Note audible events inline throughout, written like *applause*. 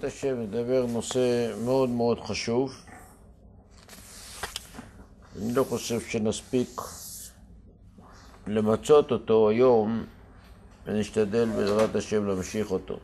בעזרת השם נדבר נושא מאוד מאוד חשוב. אני לא חושב שנספיק למצות אותו היום, ונשתדל בעזרת השם להמשיך אותו.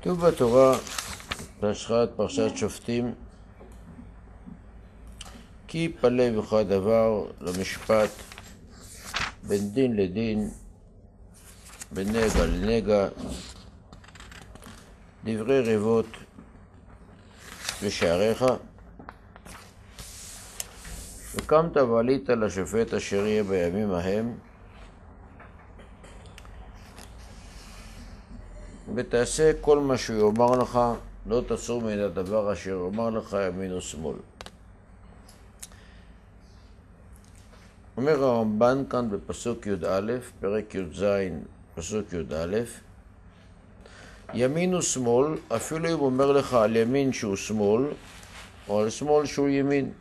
כתוב בתורה, בהשחת פרשת שופטים, כי פלא בך הדבר למשפט, בין דין לדין, בין נגע לנגע, דברי ריבות בשעריך. וקמת ועלית לשופט אשר יהיה בימים ההם, ותעשה כל מה שהוא יאמר לך, לא תסור מן הדבר אשר יאמר לך ימין ושמאל. אומר הרמב"ן כאן בפסוק י"א, פרק י"ז, פסוק י"א, ימין ושמאל, אפילו אם אומר לך על ימין שהוא שמאל, או על שמאל שהוא ימין,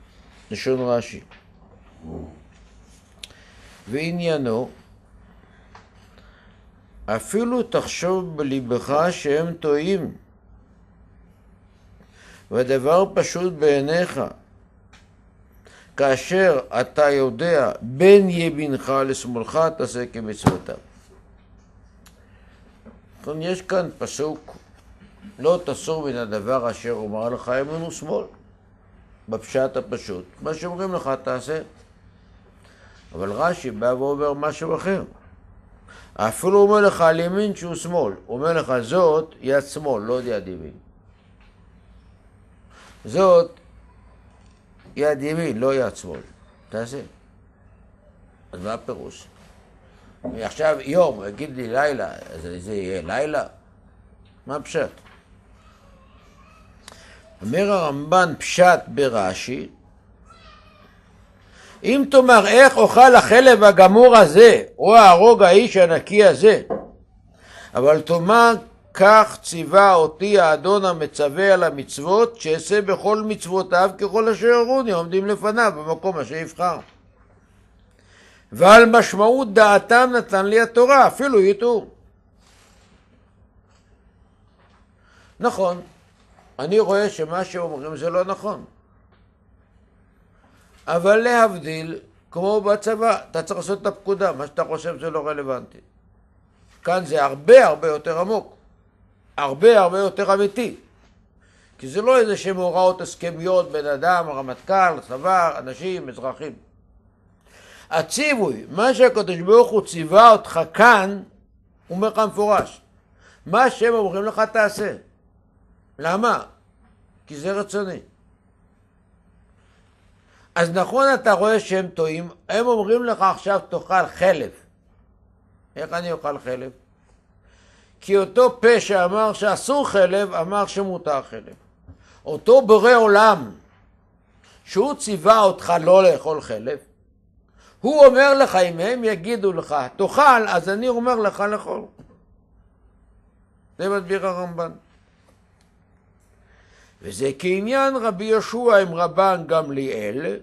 לשון רש"י. ועניינו, אפילו תחשוב בלבך שהם טועים, והדבר פשוט בעיניך. כאשר אתה יודע בין ימינך לשמאלך תעשה כמצוותיו. יש כאן פסוק, לא תסור מן הדבר אשר אומר לך ימין ושמאל, בפשט הפשוט. מה שאומרים לך תעשה. אבל רש"י בא ואומר משהו אחר. אפילו הוא אומר לך על ימין שהוא שמאל, הוא אומר לך זאת יד שמאל, לא יד ימין. זאת יד ימין, לא יד שמאל. תעשה. אז מה הפירוש? עכשיו יום, יגיד לי לילה, אז זה יהיה לילה? מה פשט? אומר הרמב"ן פשט ברש"י, אם תאמר איך אוכל החלב הגמור הזה, או ההרוג האיש הנקי הזה. אבל תאמר כך ציווה אותי האדון המצווה על המצוות, שאעשה בכל מצוותיו ככל אשר ירוני עומדים לפניו במקום אשר יבחר. ועל משמעות דעתם נתן לי התורה, אפילו יתור. נכון, אני רואה שמה שאומרים זה לא נכון. אבל להבדיל, כמו בצבא, אתה צריך לעשות את הפקודה, מה שאתה חושב זה לא רלוונטי. כאן זה הרבה הרבה יותר עמוק, הרבה הרבה יותר אמיתי. כי זה לא איזה שהם הוראות הסכמיות בין אדם, רמטכ"ל, צבא, אנשים, אזרחים. הציווי, מה שהקדוש ברוך הוא ציווה אותך כאן, הוא אומר לך מפורש. מה שהם אומרים לך תעשה. למה? כי זה רצוני. אז נכון אתה רואה שהם טועים, הם אומרים לך עכשיו תאכל חלב. איך אני אוכל חלב? כי אותו פה שאמר שאסור חלב, אמר שמותר חלב. אותו בורא עולם, שהוא ציווה אותך לא לאכול חלב, הוא אומר לך, אם הם יגידו לך, תאכל, אז אני אומר לך לאכול. זה מדביר הרמב"ן. וזה כעניין רבי יהושע עם רבן גמליאל,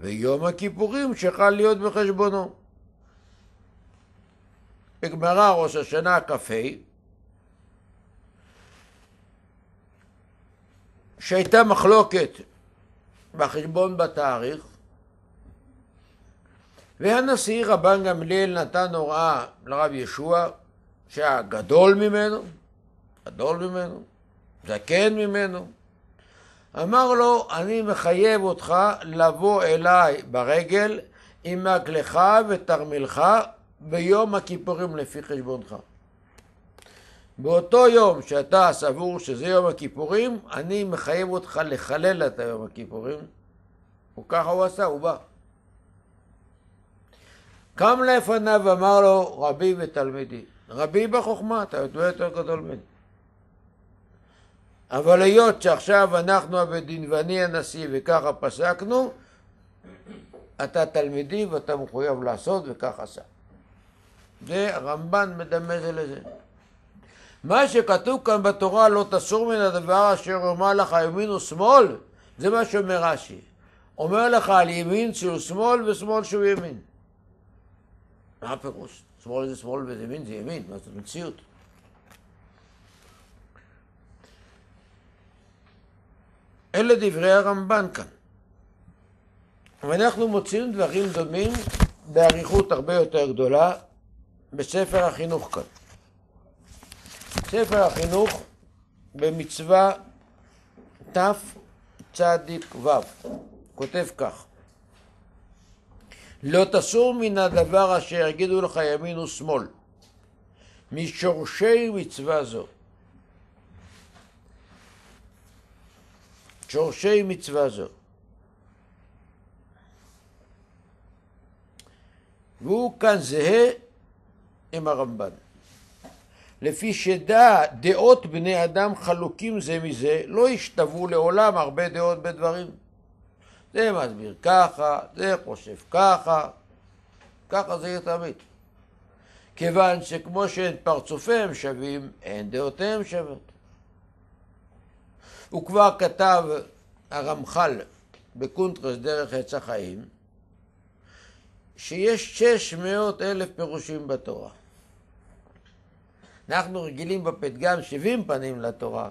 ויום הכיפורים שחל להיות בחשבונו. בגמרא ראש השנה כ"ה שהייתה מחלוקת בחשבון בתאריך והנשיא רבן גמליאל נתן הוראה לרב ישוע שהגדול ממנו, גדול ממנו, זקן ממנו, אמר לו, אני מחייב אותך לבוא אליי ברגל עם מקלך ותרמילך ביום הכיפורים לפי חשבונך. באותו יום שאתה סבור שזה יום הכיפורים, אני מחייב אותך לחלל את היום הכיפורים. וככה הוא עשה, הוא בא. קם לפניו ואמר לו, רבי ותלמידי, רבי בחוכמה, אתה יותר גדול ממני. אבל היות שעכשיו אנחנו הבית דין ואני הנשיא וככה פסקנו, אתה תלמידי ואתה מחויב לעשות וכך עשה. זה הרמב"ן מדמה זה לזה. מה שכתוב כאן בתורה לא תסור מן הדבר אשר יאמר לך ימין ושמאל, זה מה שאומר רש"י. אומר לך על ימין שהוא שמאל ושמאל שהוא ימין. מה הפירוש? שמאל זה שמאל וימין זה ימין, מה זאת מציאות? אלה דברי הרמב"ן כאן. ואנחנו מוצאים דברים דומים באריכות הרבה יותר גדולה בספר החינוך כאן. ספר החינוך במצווה תצ"ו כותב כך: לא תסור מן הדבר אשר יגידו לך ימין ושמאל משורשי מצווה זאת שורשי מצווה זו. והוא כאן זהה עם הרמב"ן. לפי שדע דעות בני אדם חלוקים זה מזה, לא ישתוו לעולם הרבה דעות בדברים. זה מסביר ככה, זה חושב ככה, ככה זה יהיה תמיד. כיוון שכמו שאין פרצופיהם שווים, אין דעותיהם שוות. הוא כבר כתב הרמח"ל בקונטרס דרך עץ החיים, שיש 600 אלף פירושים בתורה. אנחנו רגילים בפתגם 70 פנים לתורה.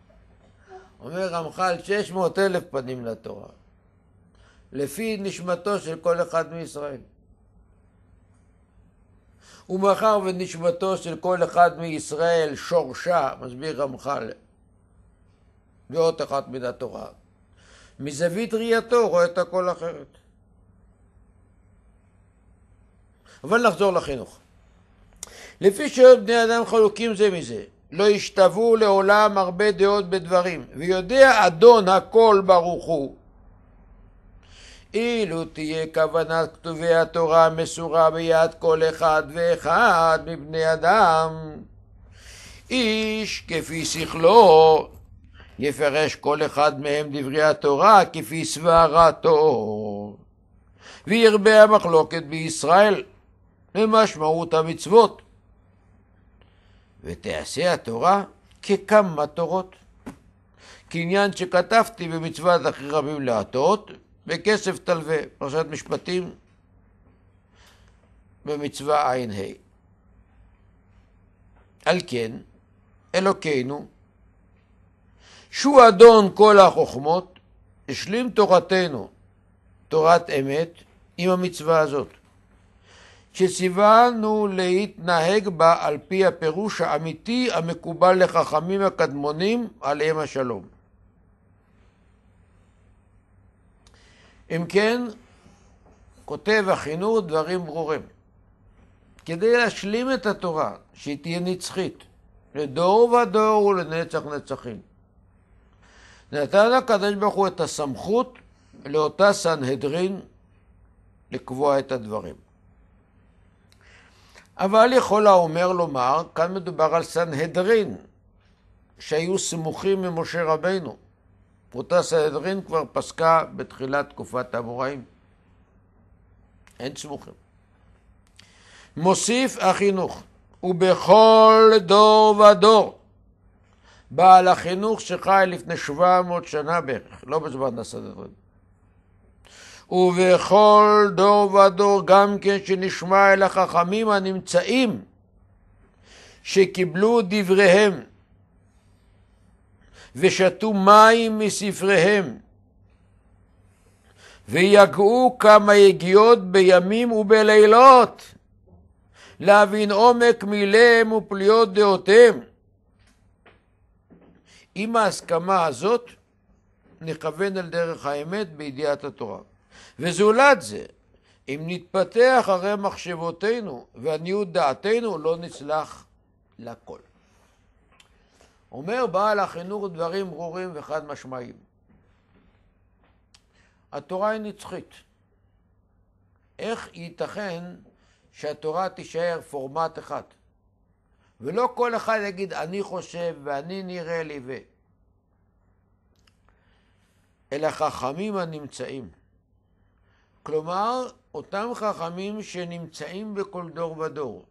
*laughs* אומר רמח"ל 600 אלף פנים לתורה, לפי נשמתו של כל אחד מישראל. ומאחר ונשמתו של כל אחד מישראל שורשה, מסביר רמח"ל, ועוד אחת מן התורה. מזווית ראייתו רואה את הכל אחרת. אבל נחזור לחינוך. לפי שהיות בני אדם חלוקים זה מזה, לא ישתוו לעולם הרבה דעות בדברים, ויודע אדון הכל ברוך הוא. אילו תהיה כוונת כתובי התורה מסורה ביד כל אחד ואחד מבני אדם, איש כפי שכלו יפרש כל אחד מהם דברי התורה כפי סברתו. וירבה המחלוקת בישראל למשמעות המצוות. ותעשה התורה ככמה תורות. קניין שכתבתי במצוות הכי רבים להטות, בכסף תלווה, פרשת משפטים במצווה ע"ה. על כן, אלוקינו, שהוא אדון כל החוכמות, השלים תורתנו, תורת אמת, עם המצווה הזאת, שציוונו להתנהג בה על פי הפירוש האמיתי המקובל לחכמים הקדמונים עליהם השלום. אם כן, כותב החינוך דברים ברורים. כדי להשלים את התורה, שהיא תהיה נצחית, לדור ודור ולנצח נצחים. נתן הקדוש ברוך הוא את הסמכות לאותה סנהדרין לקבוע את הדברים. אבל יכול האומר לומר, כאן מדובר על סנהדרין שהיו סמוכים ממשה רבינו. אותה סנהדרין כבר פסקה בתחילת תקופת האמוראים. אין סמוכים. מוסיף החינוך, ובכל דור ודור בעל החינוך שחי לפני 700 שנה בערך, לא בזמן הסנהדרין. ובכל דור ודור גם כן שנשמע אל החכמים הנמצאים שקיבלו דבריהם ושתו מים מספריהם ויגעו כמה יגיעות בימים ובלילות להבין עומק מיליהם ופליאות דעותיהם עם ההסכמה הזאת נכוון על דרך האמת בידיעת התורה. וזולת זה, אם נתפתח הרי מחשבותינו ועניות דעתנו, לא נצלח לכל. אומר בעל החינוך דברים ברורים וחד משמעיים. התורה היא נצחית. איך ייתכן שהתורה תישאר פורמט אחד? ולא כל אחד יגיד, אני חושב ואני נראה לי ו... אל החכמים הנמצאים. כלומר, אותם חכמים שנמצאים בכל דור ודור.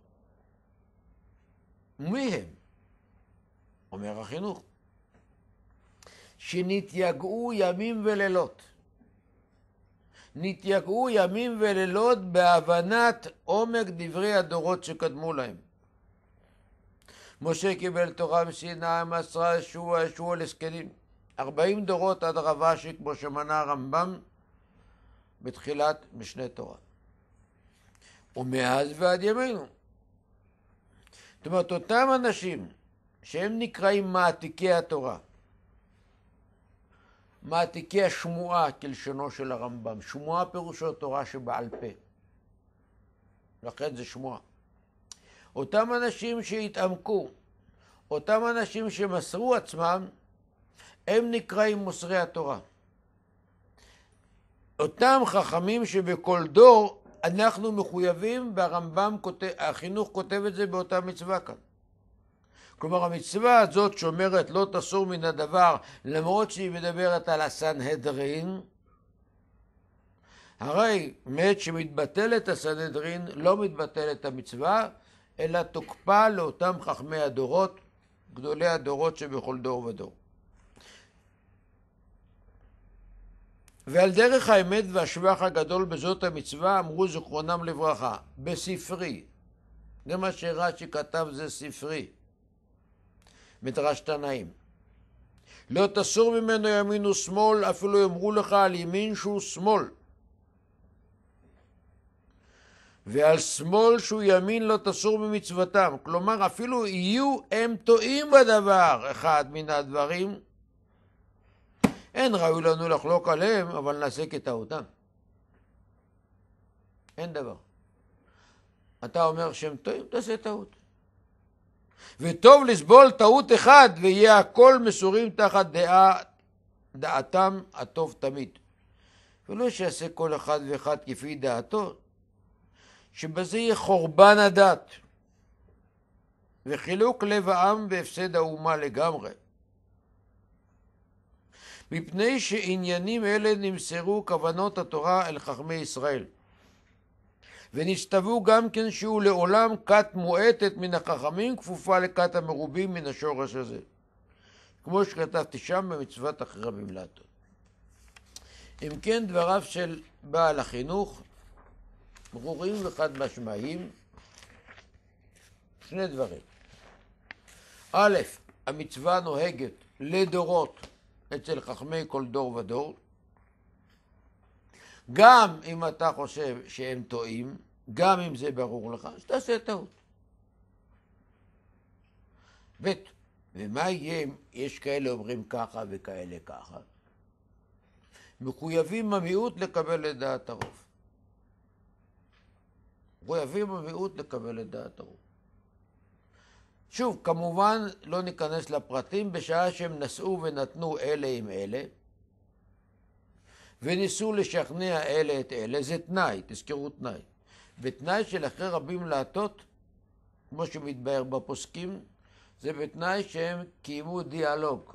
מי הם? אומר החינוך. שנתייגעו ימים ולילות. נתייגעו ימים ולילות בהבנת עומק דברי הדורות שקדמו להם. משה קיבל תורה מסיני, מסרה שוע שוע לזקנים. ארבעים דורות עד הרב אשי, כמו שמנה הרמב"ם בתחילת משנה תורה. ומאז ועד ימינו. זאת אומרת, אותם אנשים שהם נקראים מעתיקי התורה, מעתיקי השמועה, כלשונו של הרמב"ם, שמועה פירושו תורה שבעל פה. לכן זה שמועה. אותם אנשים שהתעמקו, אותם אנשים שמסרו עצמם, הם נקראים מוסרי התורה. אותם חכמים שבכל דור אנחנו מחויבים, והרמב"ם החינוך כותב את זה באותה מצווה כאן. כלומר, המצווה הזאת שאומרת לא תסור מן הדבר, למרות שהיא מדברת על הסנהדרין, הרי מעת שמתבטלת הסנהדרין, לא מתבטלת המצווה, אלא תוקפה לאותם חכמי הדורות, גדולי הדורות שבכל דור ודור. ועל דרך האמת והשבח הגדול בזאת המצווה אמרו זכרונם לברכה, בספרי. זה מה שרש"י כתב זה ספרי, מדרש תנאים. לא תסור ממנו ימין ושמאל, אפילו יאמרו לך על ימין שהוא שמאל. ועל שמאל שהוא ימין לא תסור ממצוותם. כלומר, אפילו יהיו הם טועים בדבר אחד מן הדברים, אין ראוי לנו לחלוק עליהם, אבל נעשה כטעותם. אין דבר. אתה אומר שהם טועים, תעשה טעות. וטוב לסבול טעות אחד, ויהיה הכל מסורים תחת דעה, דעתם הטוב תמיד. ולא שיעשה כל אחד ואחד כפי דעתו, שבזה יהיה חורבן הדת, וחילוק לב העם והפסד האומה לגמרי. מפני שעניינים אלה נמסרו כוונות התורה אל חכמי ישראל. ונצטוו גם כן שהוא לעולם כת מועטת מן החכמים, כפופה לכת המרובים מן השורש הזה. כמו שכתבתי שם במצוות אחרה במלאטות. אם כן, דבריו של בעל החינוך ברורים וחד משמעיים. שני דברים. א', המצווה נוהגת לדורות אצל חכמי כל דור ודור. גם אם אתה חושב שהם טועים, גם אם זה ברור לך, אז תעשה טעות. ב' ומה יהיה אם יש כאלה אומרים ככה וכאלה ככה? מחויבים המיעוט לקבל את דעת הרוב. מחויבים המיעוט לקבל את דעת הרוב. שוב, כמובן לא ניכנס לפרטים, בשעה שהם נשאו ונתנו אלה עם אלה, וניסו לשכנע אלה את אלה, זה תנאי, תזכרו תנאי. ותנאי של אחרי רבים להטות, כמו שמתבאר בפוסקים, זה בתנאי שהם קיימו דיאלוג.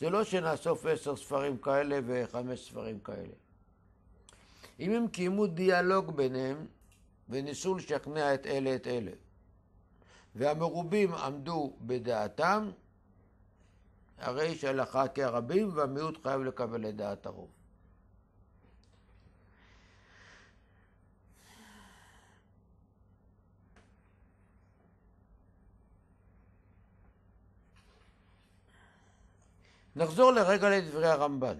זה לא שנאסוף עשר ספרים כאלה וחמש ספרים כאלה. אם הם קיימו דיאלוג ביניהם וניסו לשכנע את אלה את אלה, והמרובים עמדו בדעתם, הרי יש הלכה כרבים והמיעוט חייב לקבל את דעת הרוב. נחזור לרגע לדברי הרמב"ן.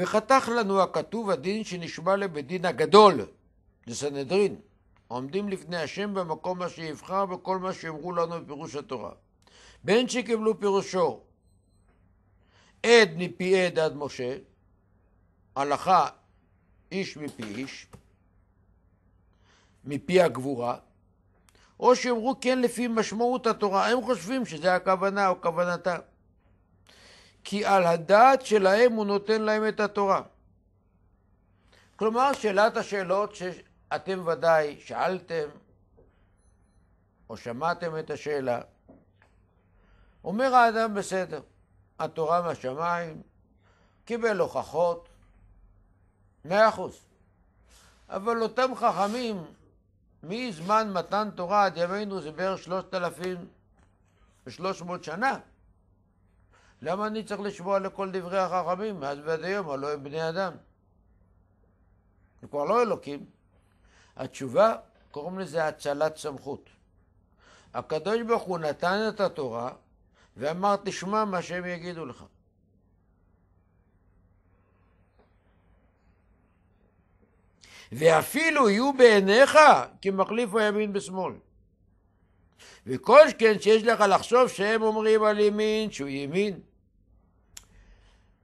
וחתך לנו הכתוב הדין שנשמע לבית דין הגדול, לסנהדרין, עומדים לפני השם במקום מה שיבחר וכל מה שאמרו לנו בפירוש התורה. בין שקיבלו פירושו עד מפי עד עד משה, הלכה איש מפי איש, מפי הגבורה, או שאמרו כן לפי משמעות התורה, הם חושבים שזה הכוונה או כוונתם. כי על הדעת שלהם הוא נותן להם את התורה. כלומר, שאלת השאלות שאתם ודאי שאלתם או שמעתם את השאלה, אומר האדם בסדר, התורה מהשמיים, קיבל הוכחות, מאה אחוז. אבל אותם חכמים, מזמן מתן תורה עד ימינו זה בערך שלושת אלפים ושלוש מאות שנה. למה אני צריך לשמוע לכל דברי החכמים מאז ועד היום? הלוא הם בני אדם. הם כבר לא אלוקים. התשובה, קוראים לזה הצלת סמכות. הקדוש ברוך הוא נתן את התורה ואמר תשמע מה שהם יגידו לך. ואפילו יהיו בעיניך כמחליף הימין בשמאל. וכל שכן שיש לך לחשוב שהם אומרים על ימין שהוא ימין,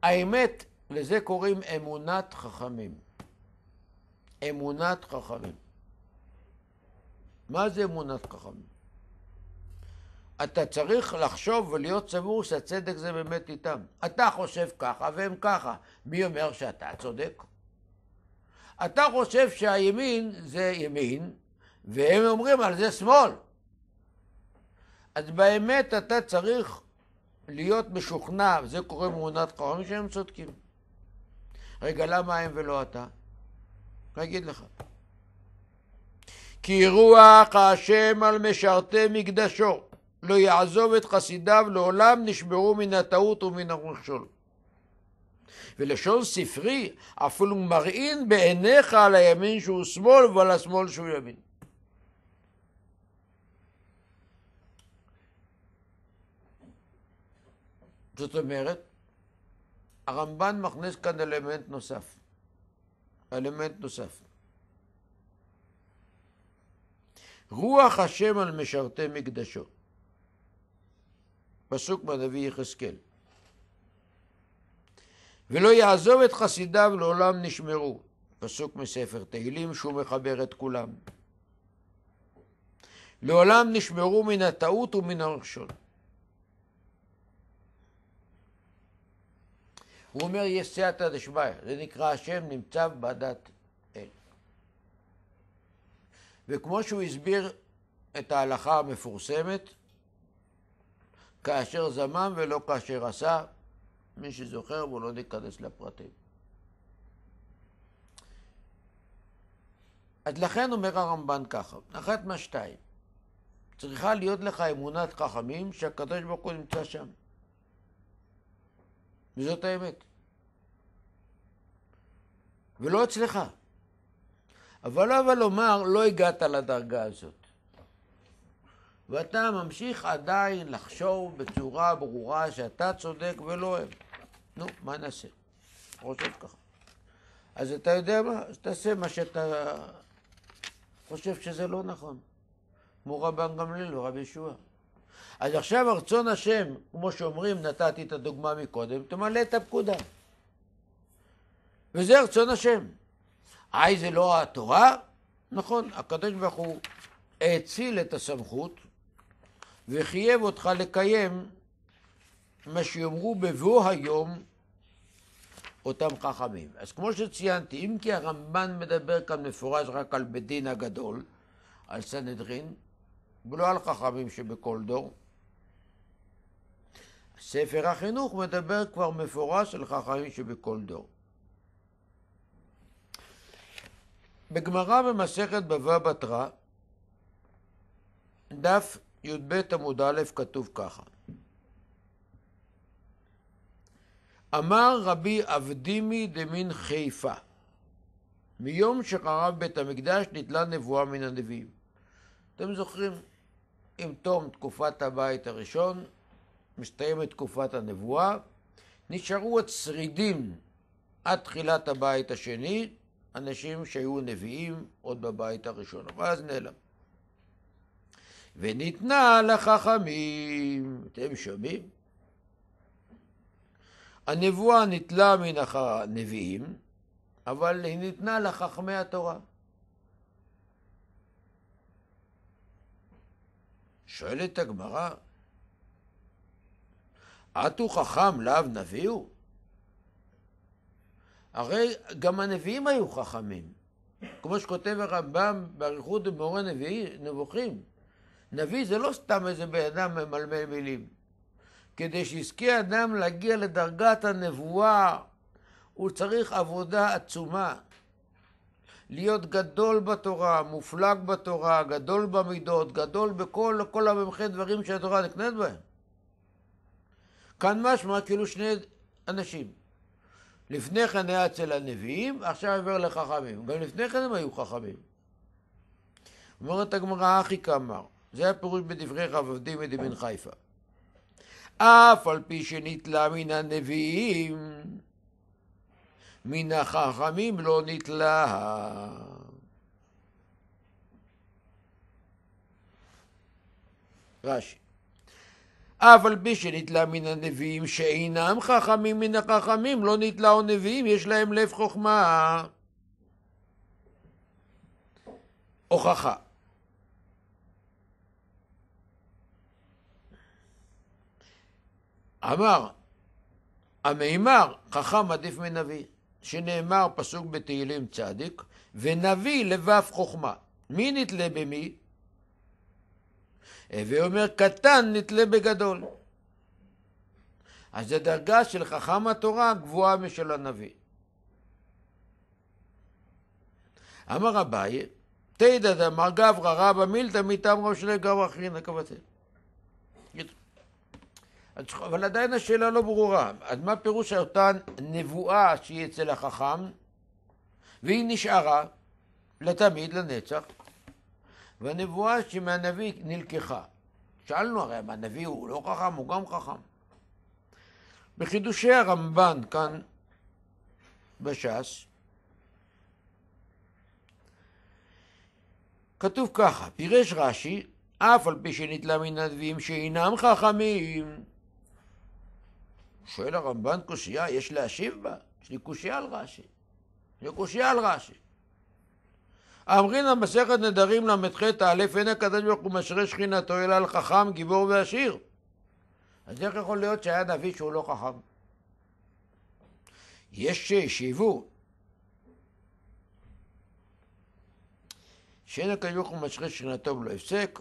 האמת, לזה קוראים אמונת חכמים. אמונת חכמים. מה זה אמונת חכמים? אתה צריך לחשוב ולהיות סבור שהצדק זה באמת איתם. אתה חושב ככה והם ככה. מי אומר שאתה צודק? אתה חושב שהימין זה ימין, והם אומרים על זה שמאל. אז באמת אתה צריך להיות משוכנע, וזה קורה באמונת חכמים, שהם צודקים. רגע, למה הם ולא אתה? אני אגיד לך. כי רוח השם על משרתי מקדשו, לא יעזוב את חסידיו, לעולם נשברו מן הטעות ומן המכשול. ולשון ספרי אפילו מרעין בעיניך על הימין שהוא שמאל ועל השמאל שהוא ימין. זאת אומרת, הרמב"ן מכניס כאן אלמנט נוסף. אלמנט נוסף. רוח השם על משרתי מקדשו. פסוק מהנביא יחזקאל. ולא יעזוב את חסידיו לעולם נשמרו. פסוק מספר תהילים שהוא מחבר את כולם. לעולם נשמרו מן הטעות ומן הראשון. הוא אומר יש סייעתא דשמיא, זה נקרא השם נמצא בדת אל. וכמו שהוא הסביר את ההלכה המפורסמת, כאשר זמם ולא כאשר עשה, מי שזוכר בוא לא ניכנס לפרטים. אז לכן אומר הרמב"ן ככה, אחת מהשתיים, צריכה להיות לך אמונת חכמים שהקדוש ברוך הוא נמצא שם. וזאת האמת. ולא אצלך. אבל לא אבל לומר, לא הגעת לדרגה הזאת. ואתה ממשיך עדיין לחשוב בצורה ברורה שאתה צודק ולא הם. נו, מה נעשה? חושב ככה. אז אתה יודע מה? אז תעשה מה שאתה חושב שזה לא נכון. כמו רבן גמליאל ורבי ישועה. אז עכשיו הרצון השם, כמו שאומרים, נתתי את הדוגמה מקודם, תמלא את הפקודה. וזה רצון השם. היי זה לא התורה? נכון, הקדוש ברוך הוא האציל את הסמכות וחייב אותך לקיים מה שיאמרו בבוא היום אותם חכמים. אז כמו שציינתי, אם כי הרמב"ן מדבר כאן מפורש רק על בית הגדול, על סנהדרין, על חכמים שבכל דור. ספר החינוך מדבר כבר מפורש על חכמים שבכל דור. בגמרא במסכת בבא בתרא, דף י"ב עמוד א', כתוב ככה: אמר רבי עבדימי דמין חיפה, מיום שחרב בית המקדש ניתלה נבואה מן הנביאים. אתם זוכרים? עם תום תקופת הבית הראשון, מסתיימת תקופת הנבואה, נשארו הצרידים עד תחילת הבית השני, אנשים שהיו נביאים עוד בבית הראשון, ואז נעלם. וניתנה לחכמים, אתם שומעים? הנבואה ניטלה מן הנביאים, אבל היא ניתנה לחכמי התורה. שואלת הגמרא, עטו חכם לאו נביא הוא? הרי גם הנביאים היו חכמים, כמו שכותב הרמב"ם באריכות במורה נביא, נבוכים. נביא זה לא סתם איזה בן אדם ממלמל מילים. כדי שיזכה אדם להגיע לדרגת הנבואה, הוא צריך עבודה עצומה. להיות גדול בתורה, מופלג בתורה, גדול במידות, גדול בכל כל המומחי דברים שהתורה נקנית בהם. כאן משמע כאילו שני אנשים. לפני כן היה אצל הנביאים, עכשיו עבר לחכמים. גם לפני כן הם היו חכמים. אומרת הגמרא, אחי כאמר, זה הפירוש בדברי רב עבדי בן חיפה. אף על פי שנתלה מן הנביאים, מן החכמים לא נתלה. רש"י אף על פי שנתלה מן הנביאים שאינם חכמים מן החכמים, לא נתלה או נביאים, יש להם לב חוכמה. הוכחה. אמר המימר, חכם עדיף מנביא. שנאמר פסוק בתהילים צדיק, ונביא לבב חוכמה. מי נתלה במי? הווי אומר, קטן נתלה בגדול. אז הדרגה של חכם התורה גבוהה משל הנביא. אמר אביי, תדע דמר גברא רבא מילתא מטעם ראש לגרא אחרינא כבתל. אבל עדיין השאלה לא ברורה. אז מה פירוש אותה נבואה שהיא אצל החכם, והיא נשארה לתמיד, לנצח, והנבואה שמהנביא נלקחה. שאלנו הרי, הנביא הוא לא חכם, הוא גם חכם. בחידושי הרמב"ן כאן בש"ס, כתוב ככה, פירש רש"י, אף על פי שנתלה מן הנביאים שאינם חכמים, שואל הרמב"ן קושייה, יש להשיב בה? יש לי קושייה על רש"י. יש לי קושייה על רש"י. אמרינא מסכת נדרים ל"ח א', אין הקדוש ברוך הוא משרה שכינתו אלא על חכם, גיבור ועשיר. אז איך יכול להיות שהיה נביא שהוא לא חכם? יש שהשיבו שאין הקדוש ברוך הוא משרה שכינתו ולא הפסק,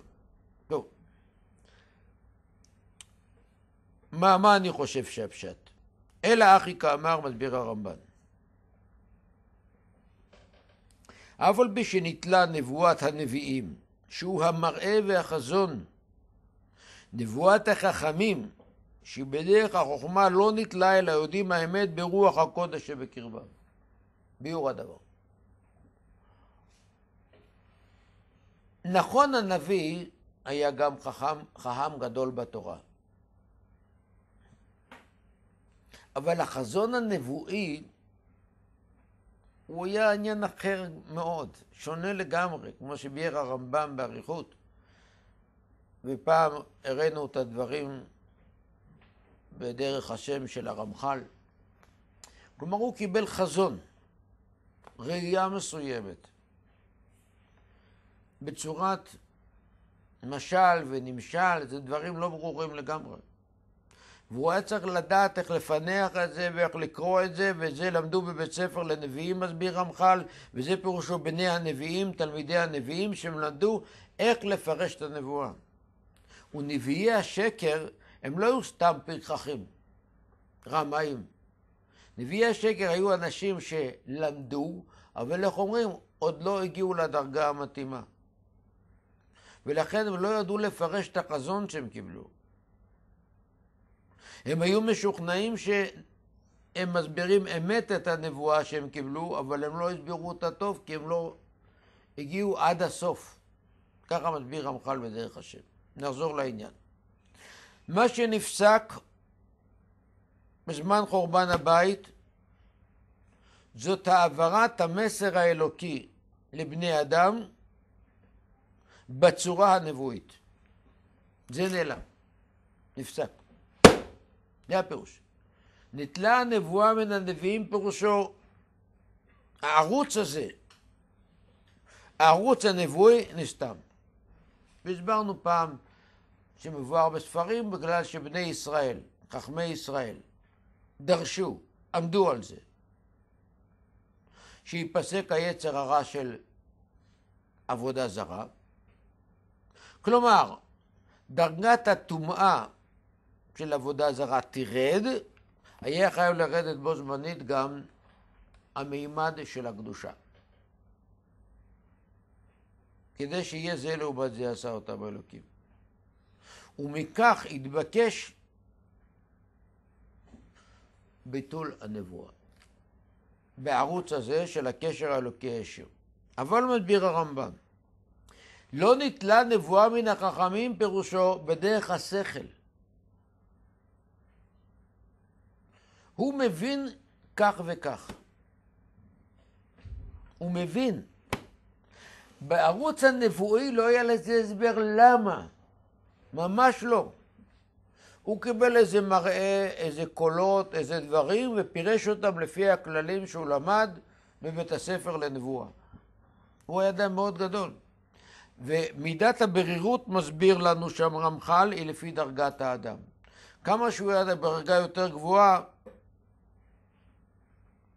מה, מה אני חושב שהפשט? אלא אחי כאמר, מסביר הרמב"ן. אף על פי שנתלה נבואת הנביאים, שהוא המראה והחזון, נבואת החכמים, שבדרך החוכמה לא נתלה אלא יודעים האמת ברוח הקודש שבקרבם. ביור הדבר. נכון הנביא היה גם חכם, חכם גדול בתורה. אבל החזון הנבואי הוא היה עניין אחר מאוד, שונה לגמרי, כמו שביאר הרמב"ם באריכות. ופעם הראינו את הדברים בדרך השם של הרמח"ל. כלומר, הוא קיבל חזון, ראייה מסוימת, בצורת משל ונמשל, זה דברים לא ברורים לגמרי. והוא היה צריך לדעת איך לפענח את זה ואיך לקרוא את זה, וזה למדו בבית ספר לנביאים, מסביר רמח"ל, וזה פירושו בני הנביאים, תלמידי הנביאים, שהם למדו איך לפרש את הנבואה. ונביאי השקר, הם לא היו סתם פרחחים, רמאים. נביאי השקר היו אנשים שלמדו, אבל איך אומרים, עוד לא הגיעו לדרגה המתאימה. ולכן הם לא ידעו לפרש את החזון שהם קיבלו. הם היו משוכנעים שהם מסבירים אמת את הנבואה שהם קיבלו, אבל הם לא הסבירו אותה טוב, כי הם לא הגיעו עד הסוף. ככה מסביר רמח"ל בדרך השם. נחזור לעניין. מה שנפסק בזמן חורבן הבית זאת העברת המסר האלוקי לבני אדם בצורה הנבואית. זה נעלם, נפסק. זה הפירוש. נתלה הנבואה מן הנביאים פירושו הערוץ הזה, הערוץ הנבואי נסתם. והסברנו פעם שמבואר בספרים בגלל שבני ישראל, חכמי ישראל, דרשו, עמדו על זה, שייפסק היצר הרע של עבודה זרה. כלומר, דרגת הטומאה של עבודה זרה תרד, היה חייב לרדת בו זמנית גם המימד של הקדושה. כדי שיהיה זה לעובד זה עשה אותם אלוקים. ומכך התבקש ביטול הנבואה, בערוץ הזה של הקשר האלוקי הישיר. אבל מדביר הרמב"ם, לא נתלה נבואה מן החכמים פירושו בדרך השכל. הוא מבין כך וכך. הוא מבין. בערוץ הנבואי לא היה לזה הסבר למה, ממש לא. הוא קיבל איזה מראה, איזה קולות, איזה דברים, ופירש אותם לפי הכללים שהוא למד בבית הספר לנבואה. הוא היה אדם מאוד גדול. ומידת הברירות, מסביר לנו שם רמח"ל, היא לפי דרגת האדם. כמה שהוא היה בדרגה יותר גבוהה,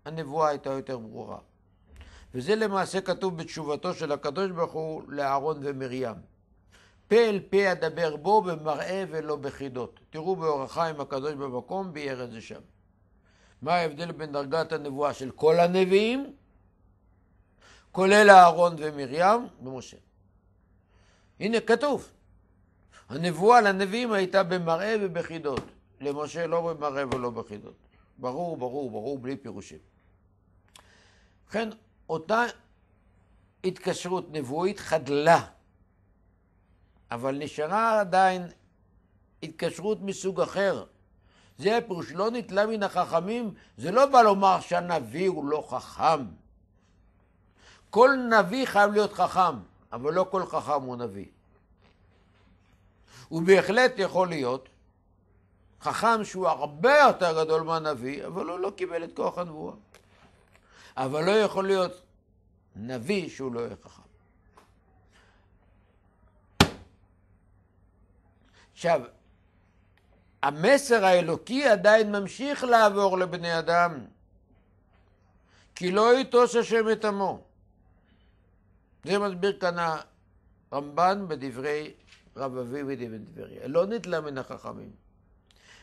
הנבואה הייתה יותר ברורה. וזה למעשה כתוב בתשובתו של הקדוש ברוך הוא לאהרון ומרים. פה אל פה אדבר בו במראה ולא בחידות. תראו באורחה עם הקדוש במקום, ביאר את זה שם. מה ההבדל בין דרגת הנבואה של כל הנביאים, כולל אהרון ומרים ומשה? הנה כתוב, הנבואה לנביאים הייתה במראה ובחידות, למשה לא במראה ולא בחידות. ברור, ברור, ברור, בלי פירושים. ובכן, אותה התקשרות נבואית חדלה, אבל נשארה עדיין התקשרות מסוג אחר. זה הפירוש, לא נתלה מן החכמים, זה לא בא לומר שהנביא הוא לא חכם. כל נביא חייב להיות חכם, אבל לא כל חכם הוא נביא. הוא בהחלט יכול להיות חכם שהוא הרבה יותר גדול מהנביא, אבל הוא לא קיבל את כוח הנבואה. אבל לא יכול להיות נביא שהוא לא יהיה חכם. עכשיו, המסר האלוקי עדיין ממשיך לעבור לבני אדם, כי לא יטוש השם את עמו. זה מסביר כאן הרמב"ן בדברי רב אביב ודיבן בדברי. לא נתלה מן החכמים.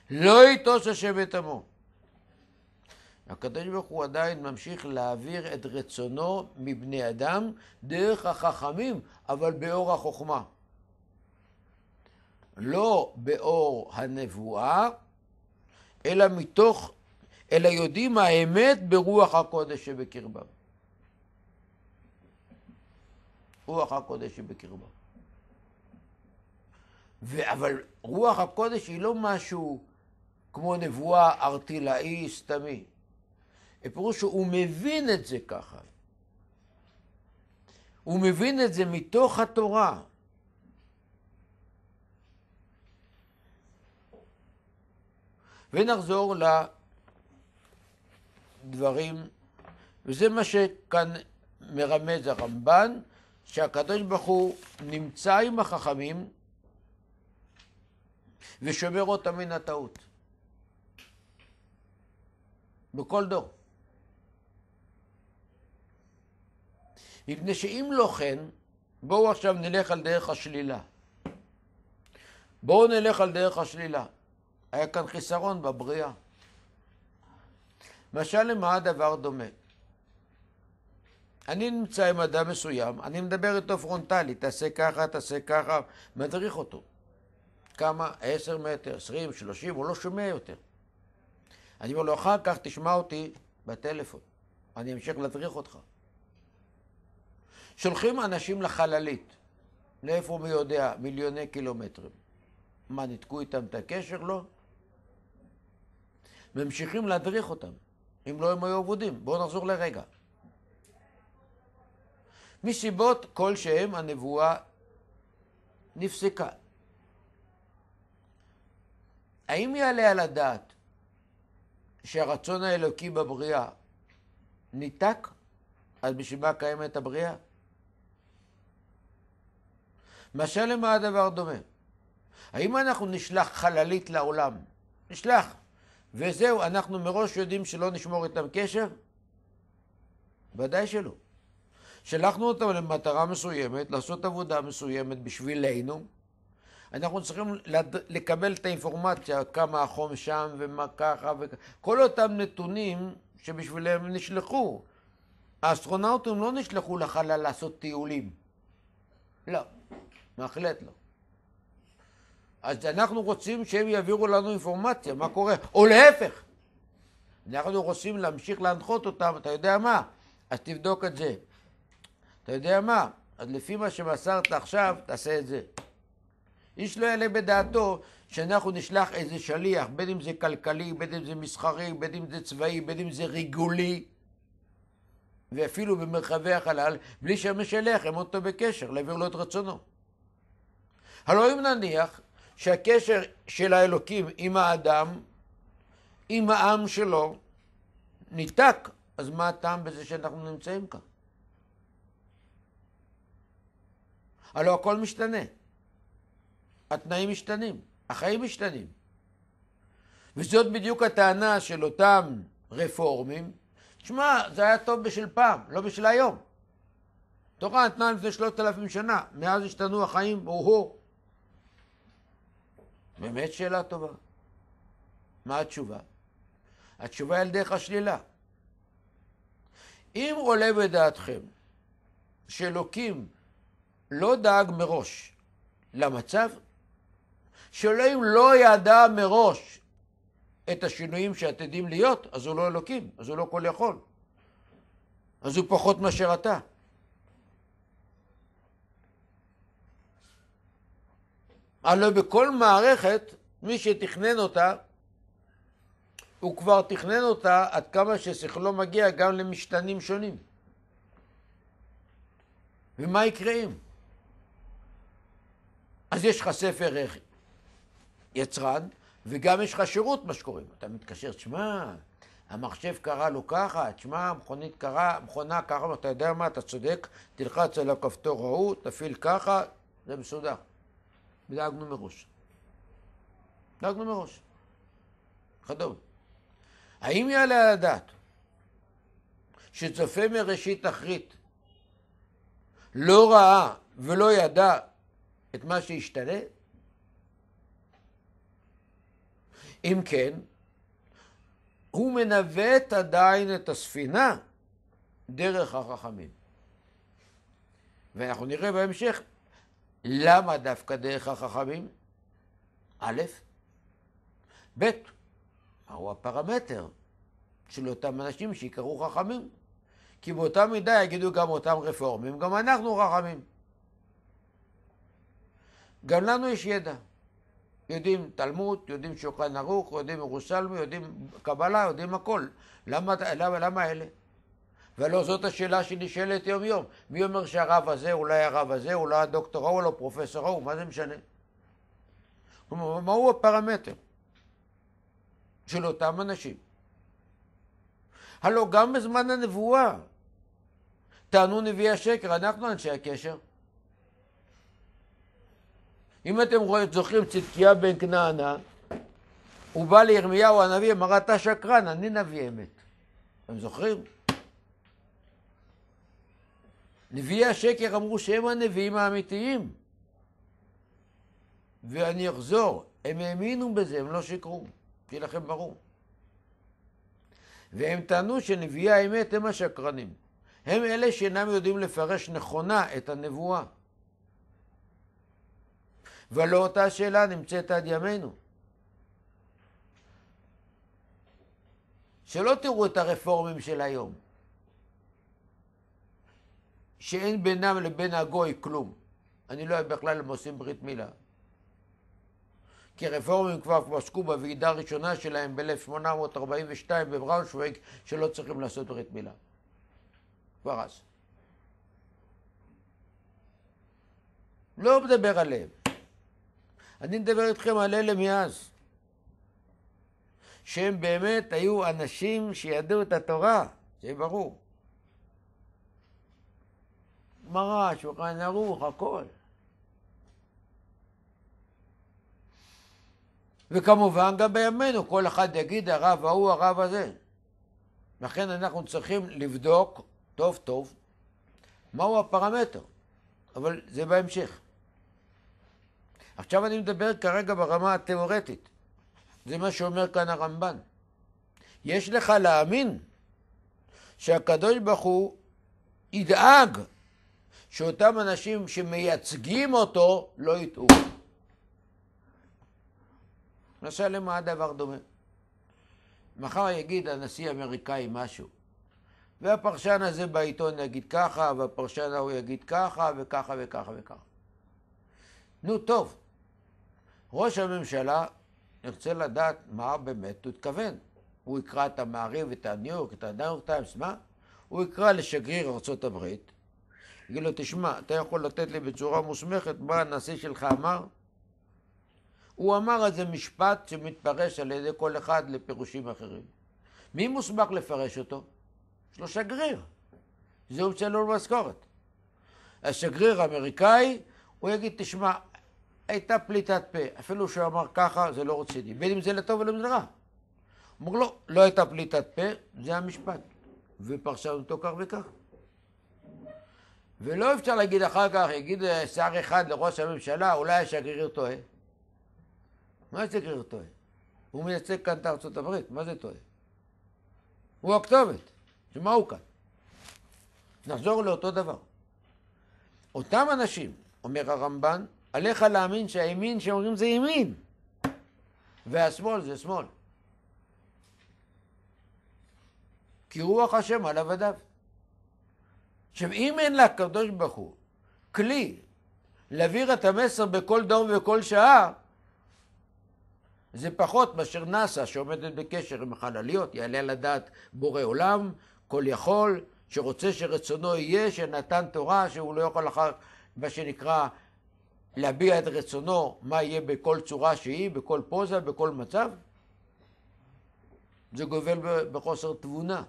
לא יטוש השם את עמו. הקדוש ברוך הוא עדיין ממשיך להעביר את רצונו מבני אדם דרך החכמים, אבל באור החוכמה. לא באור הנבואה, אלא מתוך, אלא יודעים האמת ברוח הקודש שבקרבם. רוח הקודש שבקרבם. אבל רוח הקודש היא לא משהו כמו נבואה ארטילאי סתמי. הפירוש שהוא מבין את זה ככה. הוא מבין את זה מתוך התורה. ונחזור לדברים, וזה מה שכאן מרמז הרמב"ן, שהקדוש ברוך הוא נמצא עם החכמים ושומר אותם מן הטעות. בכל דור. מפני שאם לא כן, בואו עכשיו נלך על דרך השלילה. בואו נלך על דרך השלילה. היה כאן חיסרון בבריאה. משל למה הדבר דומה? אני נמצא עם אדם מסוים, אני מדבר איתו פרונטלי, תעשה ככה, תעשה ככה, מדריך אותו. כמה? עשר מטר, עשרים, שלושים, הוא לא שומע יותר. אני אומר לו, אחר כך תשמע אותי בטלפון, אני אמשיך להדריך אותך. שולחים אנשים לחללית, לאיפה מי יודע, מיליוני קילומטרים. מה, ניתקו איתם את הקשר? לא. ממשיכים להדריך אותם, אם לא הם היו עבודים. בואו נחזור לרגע. מסיבות כלשהם הנבואה נפסקה. האם יעלה על הדעת שהרצון האלוקי בבריאה ניתק? אז בשביל מה קיימת הבריאה? משל למה הדבר דומה? האם אנחנו נשלח חללית לעולם? נשלח. וזהו, אנחנו מראש יודעים שלא נשמור איתם קשר? ודאי שלא. שלחנו אותם למטרה מסוימת, לעשות עבודה מסוימת בשבילנו. אנחנו צריכים לד... לקבל את האינפורמציה, כמה החום שם ומה ככה וככה. כל אותם נתונים שבשבילם נשלחו. האסטרונאוטים לא נשלחו לחלל לעשות טיולים. לא. בהחלט לא. אז אנחנו רוצים שהם יעבירו לנו אינפורמציה, מה קורה, או להפך. אנחנו רוצים להמשיך להנחות אותם, אתה יודע מה? אז תבדוק את זה. אתה יודע מה? אז לפי מה שמסרת עכשיו, תעשה את זה. איש לא יעלה בדעתו שאנחנו נשלח איזה שליח, בין אם זה כלכלי, בין אם זה מסחרי, בין אם זה צבאי, בין אם זה ריגולי, ואפילו במרחבי החלל, בלי שהמשלח יעמוד אותו בקשר, להעביר לו את רצונו. הלוא אם נניח שהקשר של האלוקים עם האדם, עם העם שלו, ניתק, אז מה הטעם בזה שאנחנו נמצאים כאן? הלא הכל משתנה. התנאים משתנים, החיים משתנים. וזאת בדיוק הטענה של אותם רפורמים. תשמע, זה היה טוב בשל פעם, לא בשל היום. תורה נתנה לפני שלושת אלפים שנה, מאז השתנו החיים, או-הו. באמת שאלה טובה. מה התשובה? התשובה היא על דרך השלילה. אם עולה בדעתכם שאלוקים לא דאג מראש למצב, שאלוהים לא ידע מראש את השינויים שעתידים להיות, אז הוא לא אלוקים, אז הוא לא כל יכול. אז הוא פחות מאשר אתה. הלא בכל מערכת, מי שתכנן אותה, הוא כבר תכנן אותה עד כמה ששכלו מגיע גם למשתנים שונים. ומה יקרה אם? אז יש לך ספר אה, יצרן, וגם יש לך שירות, מה שקוראים. אתה מתקשר, תשמע, המחשב קרה לו ככה, תשמע, המכונית קרה, המכונה קרה, אתה יודע מה, אתה צודק, תלחץ על הכפתור ההוא, תפעיל ככה, זה מסודר. ודאגנו מראש. דאגנו מראש. כדומה. האם יעלה על הדעת שצופה מראשית תחרית לא ראה ולא ידע את מה שהשתנה? אם כן, הוא מנווט עדיין את הספינה דרך החכמים. ואנחנו נראה בהמשך למה דווקא דרך החכמים? א', ב', מהו הפרמטר של אותם אנשים שיקראו חכמים? כי באותה מידה יגידו גם אותם רפורמים, גם אנחנו חכמים. גם לנו יש ידע. יודעים תלמוד, יודעים שולחן ערוך, יודעים ירושלמי, יודעים קבלה, יודעים הכל. למה, למה, למה אלה? ולא זאת השאלה שנשאלת יום-יום. מי אומר שהרב הזה, אולי הרב הזה, אולי הדוקטור ההוא, לא פרופסור ההוא, מה זה משנה? כלומר, מהו הפרמטר של אותם אנשים? הלא גם בזמן הנבואה טענו נביאי השקר, אנחנו אנשי הקשר. אם אתם זוכרים צדקיה בן כנענה, הוא בא לירמיהו הנביא, אמר אתה שקרן, אני נביא אמת. אתם זוכרים? נביאי השקר אמרו שהם הנביאים האמיתיים. ואני אחזור, הם האמינו בזה, הם לא שיקרו, שיהיה לכם ברור. והם טענו שנביאי האמת הם השקרנים. הם אלה שאינם יודעים לפרש נכונה את הנבואה. ולא אותה שאלה נמצאת עד ימינו. שלא תראו את הרפורמים של היום. שאין בינם לבין הגוי כלום. אני לא יודע בכלל אם עושים ברית מילה. כי רפורמים כבר פסקו בוועידה הראשונה שלהם ב-1842 בבראונשוויג שלא צריכים לעשות ברית מילה. כבר אז. לא מדבר עליהם. אני מדבר איתכם על אלה מאז. שהם באמת היו אנשים שידעו את התורה, זה ברור. מראה, שולחן ערוך, הכל. וכמובן גם בימינו, כל אחד יגיד הרב ההוא, הרב הזה. לכן אנחנו צריכים לבדוק טוב טוב מהו הפרמטר, אבל זה בהמשך. עכשיו אני מדבר כרגע ברמה התיאורטית, זה מה שאומר כאן הרמב"ן. יש לך להאמין שהקדוש ברוך הוא ידאג שאותם אנשים שמייצגים אותו לא יטעו. נעשה למשל, מה הדבר דומה? מחר יגיד הנשיא האמריקאי משהו, והפרשן הזה בעיתון יגיד ככה, והפרשן ההוא יגיד ככה, וככה וככה וככה. נו, טוב, ראש הממשלה ירצה לדעת מה באמת הוא התכוון. הוא יקרא את המעריב, את הניו יורק, את הניו יורק טיימס, מה? הוא יקרא לשגריר ארצות הברית, תגיד לו, תשמע, אתה יכול לתת לי בצורה מוסמכת מה הנשיא שלך אמר? הוא אמר איזה משפט שמתפרש על ידי כל אחד לפירושים אחרים. מי מוסמך לפרש אותו? יש לו שגריר, זה יוצא לו משכורת. השגריר האמריקאי, הוא יגיד, תשמע, הייתה פליטת פה, אפילו שהוא אמר ככה, זה לא רציני, בין אם זה לטוב ובין אם זה לרע. הוא אומר, לא, לא הייתה פליטת פה, זה המשפט, ופרשנו אותו כך וכך. ולא אפשר להגיד אחר כך, יגיד שר אחד לראש הממשלה, אולי השגריר טועה. מה השגריר טועה? הוא מייצג כאן את ארצות הברית, מה זה טועה? הוא הכתובת, שמה הוא כאן? נחזור לאותו דבר. אותם אנשים, אומר הרמב"ן, עליך להאמין שהימין שאומרים זה ימין, והשמאל זה שמאל. כי רוח השם עליו עדיו. עכשיו, אם אין לקדוש ברוך הוא כלי להעביר את המסר בכל דור ובכל שעה, זה פחות מאשר נאס"א שעומדת בקשר עם החלליות, יעלה על הדעת בורא עולם, כל יכול, שרוצה שרצונו יהיה, שנתן תורה, שהוא לא יכול אחר, מה שנקרא, להביע את רצונו, מה יהיה בכל צורה שהיא, בכל פוזה, בכל מצב. זה גובל בחוסר תבונה.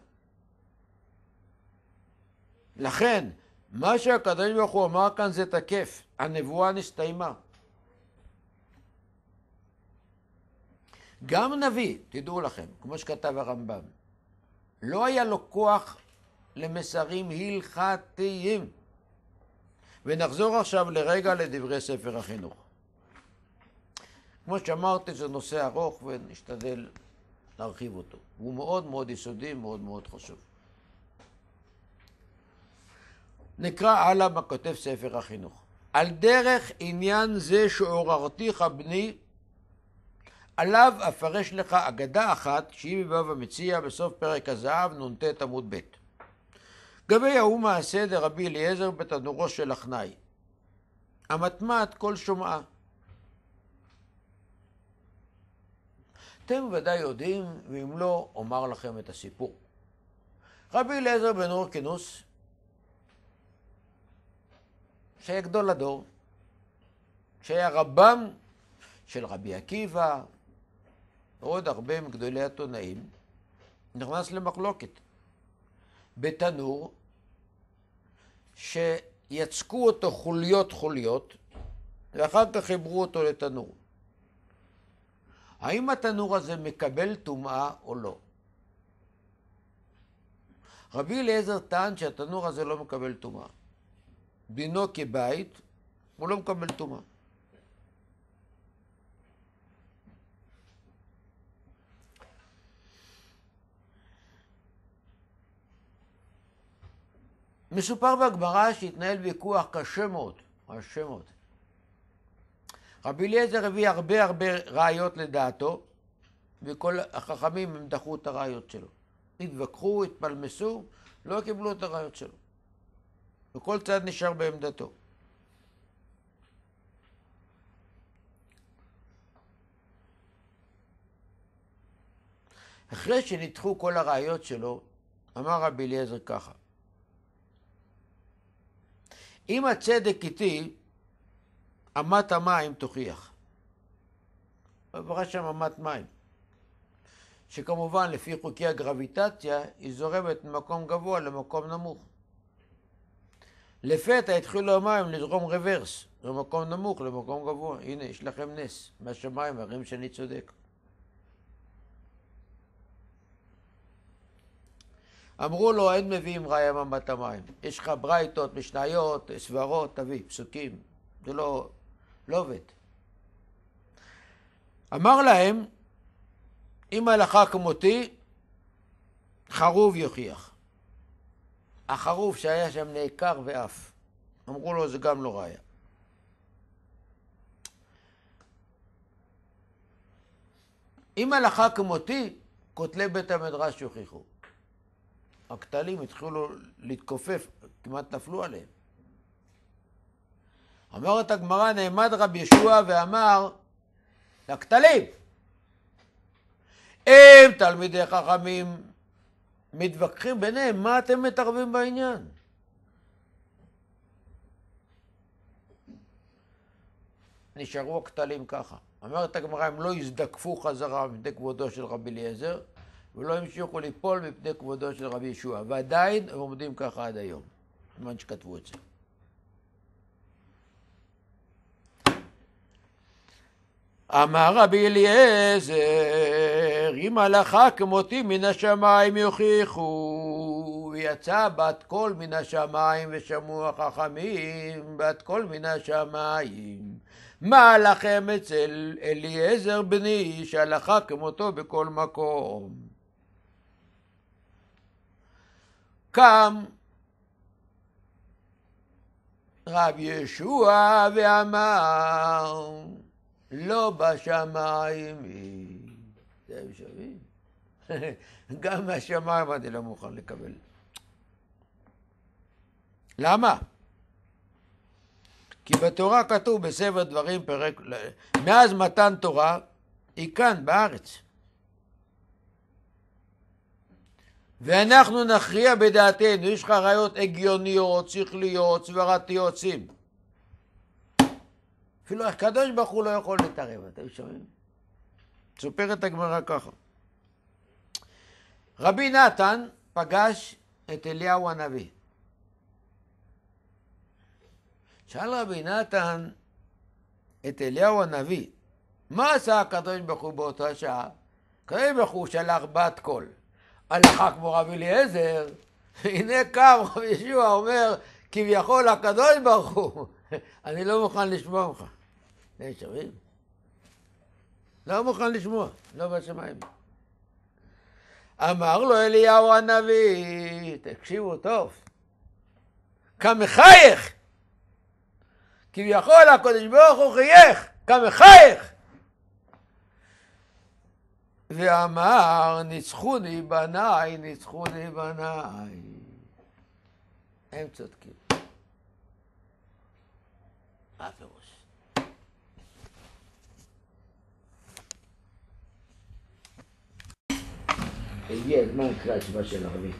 לכן, מה שהקדוש ברוך הוא אמר כאן זה תקף, הנבואה נסתיימה. גם נביא, תדעו לכם, כמו שכתב הרמב"ם, לא היה לו כוח למסרים הלכתיים. ונחזור עכשיו לרגע לדברי ספר החינוך. כמו שאמרתי, זה נושא ארוך ונשתדל להרחיב אותו. הוא מאוד מאוד יסודי, מאוד מאוד חשוב. נקרא הלאה מה כותב ספר החינוך. על דרך עניין זה שעוררתיך בני, עליו אפרש לך אגדה אחת שהיא בבב המציע בסוף פרק הזהב נ"ט עמוד ב'. גבי ההוא מעשה דרבי אליעזר בתנורו של אחנאי. המטמעת כל שומעה. אתם ודאי יודעים, ואם לא, אומר לכם את הסיפור. רבי אליעזר בן אורקינוס שהיה גדול הדור, שהיה רבם של רבי עקיבא, ועוד הרבה מגדולי התונאים, נכנס למחלוקת. בתנור שיצקו אותו חוליות חוליות, ואחר כך חיברו אותו לתנור. האם התנור הזה מקבל טומאה או לא? רבי אליעזר טען שהתנור הזה לא מקבל טומאה. דינו כבית, הוא לא מקבל טומאה. מסופר בגמרא שהתנהל ויכוח קשה מאוד, קשה מאוד. רבי אליעזר הביא הרבה הרבה ראיות לדעתו, וכל החכמים הם דחו את הראיות שלו. התווכחו, התפלמסו, לא קיבלו את הראיות שלו. וכל צד נשאר בעמדתו. אחרי שניתחו כל הראיות שלו, אמר רבי אליעזר ככה: אם הצדק איתי, אמת המים תוכיח. עברה שם אמת מים, שכמובן לפי חוקי הגרביטציה היא זורמת ממקום גבוה למקום נמוך. לפתע התחילו המים לזרום רוורס, ממקום נמוך למקום גבוה. הנה, יש לכם נס מהשמיים, מראים שאני צודק. אמרו לו, אין מביאים ראיה מאמת המים. יש לך ברייתות, משניות, סברות, תביא, פסוקים. זה לא, לא עובד. אמר להם, אם הלכה כמותי, חרוב יוכיח. החרוף שהיה שם נעקר ואף. אמרו לו, זה גם לא ראייה. אם הלכה כמותי, כותלי בית המדרש יוכיחו. הכתלים התחילו להתכופף, כמעט נפלו עליהם. אומרת הגמרא, נעמד רבי ישוע ואמר לכתלים, אם תלמידי חכמים מתווכחים ביניהם, מה אתם מתערבים בעניין? נשארו הכתלים ככה. אומרת הגמרא, הם לא יזדקפו חזרה מפני כבודו של רבי אליעזר, ולא המשיכו ליפול מפני כבודו של רבי ישוע, ועדיין הם עומדים ככה עד היום, בזמן שכתבו את זה. אמר רבי אליעזר אם הלכה כמותי מן השמיים יוכיחו, ויצא בת קול מן השמיים ושמעו החכמים בת קול מן השמיים. מה לכם אצל אליעזר בני שהלכה כמותו בכל מקום? קם רב ישוע ואמר לא בשמיים היא שהם שווים. *laughs* גם מהשמיים אני לא מוכן לקבל. למה? כי בתורה כתוב בספר דברים פרק... מאז מתן תורה היא כאן, בארץ. ואנחנו נכריע בדעתנו, יש לך ראיות הגיוניות, שכליות, סברתיות, שים. אפילו הקדוש ברוך הוא לא יכול להתערב, אתם שומעים? מסופרת הגמרא ככה. רבי נתן פגש את אליהו הנביא. שאל רבי נתן את אליהו הנביא, מה עשה הקדוש ברוך הוא באותה שעה? הקדוש ברוך הוא שלח בת קול. הלכה כמו רבי אליעזר, *laughs* הנה קם רבי ישוע אומר, כביכול הקדוש ברוך הוא, *laughs* אני לא מוכן לשמוע ממך. אתם שומעים? לא מוכן לשמוע, לא בשמיים. אמר לו אליהו הנביא, תקשיבו טוב, כמחייך. כביכול הקדוש ברוך הוא חייך, כמחייך. ואמר, ניצחוני בניי, ניצחוני בניי. הם צודקים. מה פירוש? הגיע הזמן לקראת התשובה של ערבית.